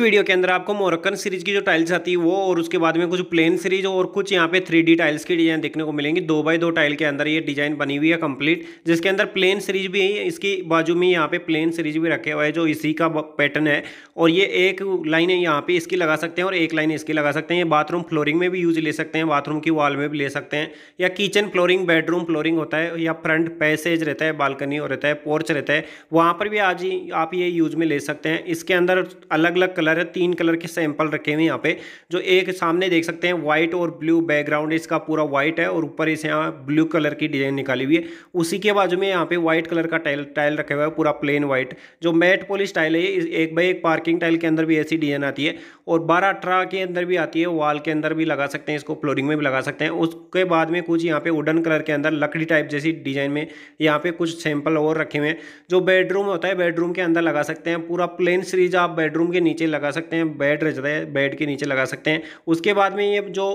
video के अंदर आपको मोरक्कन सीरीज की जो टाइल्स आती है वो और उसके बाद में कुछ प्लेन सीरीज और कुछ यहाँ पे थ्री टाइल्स की डिजाइन देखने को मिलेंगी दो बाई दो टाइल के अंदर ये डिजाइन बनी हुई है कंप्लीट जिसके अंदर प्लेन सीरीज भी है इसकी बाजू में यहाँ पे प्लेन सीरीज भी रखे हुआ है जो इसी का पैटर्न है और ये एक लाइन है यहाँ पे इसकी लगा सकते हैं और एक लाइन इसकी लगा सकते हैं ये बाथरूम फ्लोरिंग में भी यूज ले सकते हैं बाथरूम की वॉल में भी ले सकते हैं या किचन फ्लोरिंग बेडरूम फ्लोरिंग होता है या फ्रंट पैसेज रहता है बालकनी रहता है पोर्च रहता है वहाँ पर भी आज आप ये यूज में ले सकते हैं इसके अंदर अलग अलग कलर कलर है तीन कलर के सैंपल रखे हुए यहाँ पे जो एक सामने देख सकते हैं व्हाइट और ब्लू बैकग्राउंड इसका पूरा व्हाइट है और ऊपर इसे यहाँ ब्लू कलर की डिजाइन निकाली हुई है उसी के बाजू में यहाँ पे व्हाइट कलर का टाइल टाइल रखे हुआ है पूरा प्लेन व्हाइट जो मैट पॉलिश टाइल है एक बाई एक पार्किंग टाइल के अंदर भी ऐसी डिजाइन आती है और बारह अठारह के अंदर भी आती है वॉल के अंदर भी लगा सकते हैं इसको फ्लोरिंग में भी लगा सकते हैं उसके बाद में कुछ यहाँ पे वुडन कलर के अंदर लकड़ी टाइप जैसी डिजाइन में यहाँ पे कुछ सैंपल और रखे हुए हैं जो बेडरूम होता है बेडरूम के अंदर लगा सकते हैं पूरा प्लेन सीरीज आप बेडरूम के नीचे लगा सकते हैं बेड रचता है बेड के नीचे लगा सकते हैं उसके बाद में ये जो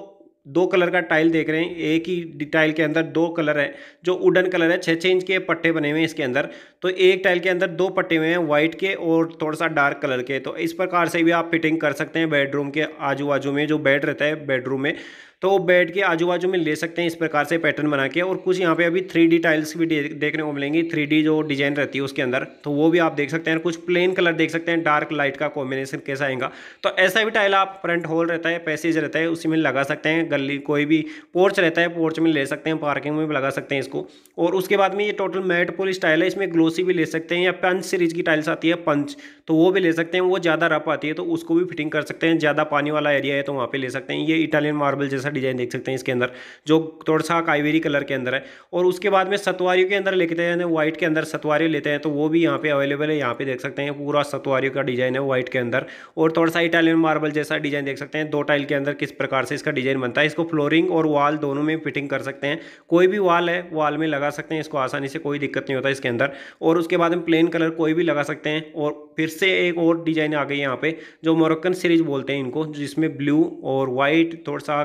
दो कलर का टाइल देख रहे हैं एक ही टाइल के अंदर दो कलर है जो वुडन कलर है छः छः इंच के पट्टे बने हुए हैं इसके अंदर तो एक टाइल के अंदर दो पट्टे हुए हैं वाइट के और थोड़ा सा डार्क कलर के तो इस प्रकार से भी आप फिटिंग कर सकते हैं बेडरूम के आजू बाजू में जो बेड रहता है बेडरूम में तो वो बेड के आजू बाजू में ले सकते हैं इस प्रकार से पैटर्न बना के और कुछ यहाँ पे अभी थ्री टाइल्स भी देखने को मिलेंगी थ्री जो डिजाइन रहती है उसके अंदर तो वो भी आप देख सकते हैं कुछ प्लेन कलर देख सकते हैं डार्क लाइट का कॉम्बिनेशन कैसा आएगा तो ऐसा भी टाइल आप फ्रंट होल रहता है पैसेज रहता है उसी में लगा सकते हैं गली कोई भी पोर्च रहता है पोर्च में ले सकते हैं पार्किंग में लगा सकते हैं इसको और उसके बाद में ये टोटल मैट पोल टाइल है इसमें ग्लोसी भी ले सकते हैं या पंच सीरीज की टाइल्स आती है पंच तो वो भी ले सकते हैं वो ज़्यादा रफ आती है तो उसको भी फिटिंग कर सकते हैं ज़्यादा पानी वाला एरिया है तो वहाँ पर ले सकते हैं ये इटालियन मार्बल जैसा डिजाइन देख सकते हैं इसके अंदर जो थोड़ा सा काइवेरी कलर के अंदर है और उसके बाद में सतवारियों के अंदर लेते हैं व्हाइट के अंदर सतवारी लेते हैं तो वो भी यहाँ पे अवेलेबल है यहाँ पे देख सकते हैं पूरा सतवारियों का डिजाइन है व्हाइट के अंदर और थोड़ा सा इटालियन मार्बल जैसा डिजाइन देख सकते हैं दो टाइल के अंदर किस प्रकार से इसका डिजाइन बनता है इसको फ्लोरिंग और वॉल दोनों में फिटिंग कर सकते हैं कोई भी वॉल है वॉल में लगा सकते हैं इसको आसानी से कोई दिक्कत नहीं होता इसके अंदर और उसके बाद हम प्लेन कलर कोई भी लगा सकते हैं और फिर से एक और डिजाइन आ गई यहाँ पे जो मोरक्कन सीरीज बोलते हैं इनको जिसमें ब्लू और व्हाइट थोड़ा सा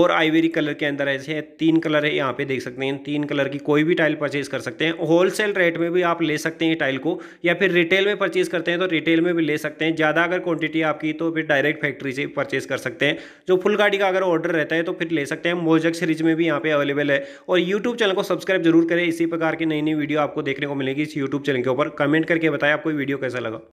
और आईवेरी कलर के अंदर ऐसे तीन कलर है यहाँ पे देख सकते हैं तीन कलर की कोई भी टाइल परचेज कर सकते हैं होलसेल रेट में भी आप ले सकते हैं टाइल को या फिर रिटेल में परचेज करते हैं तो रिटेल में भी ले सकते हैं ज़्यादा अगर क्वांटिटी आपकी तो फिर डायरेक्ट फैक्ट्री से परचेज कर सकते हैं जो फुल गाड़ी का अगर ऑर्डर रहता है तो फिर ले सकते हैं मोजक सीरीज में भी यहाँ पे अवेलेबल है और यूट्यूब चैनल को सब्सक्राइब जरूर करें इसी प्रकार की नई नई वीडियो आपको देखने को मिलेगी इस यूट्यूब चैनल के ऊपर कमेंट करके बताएं आपको वीडियो कैसा लगा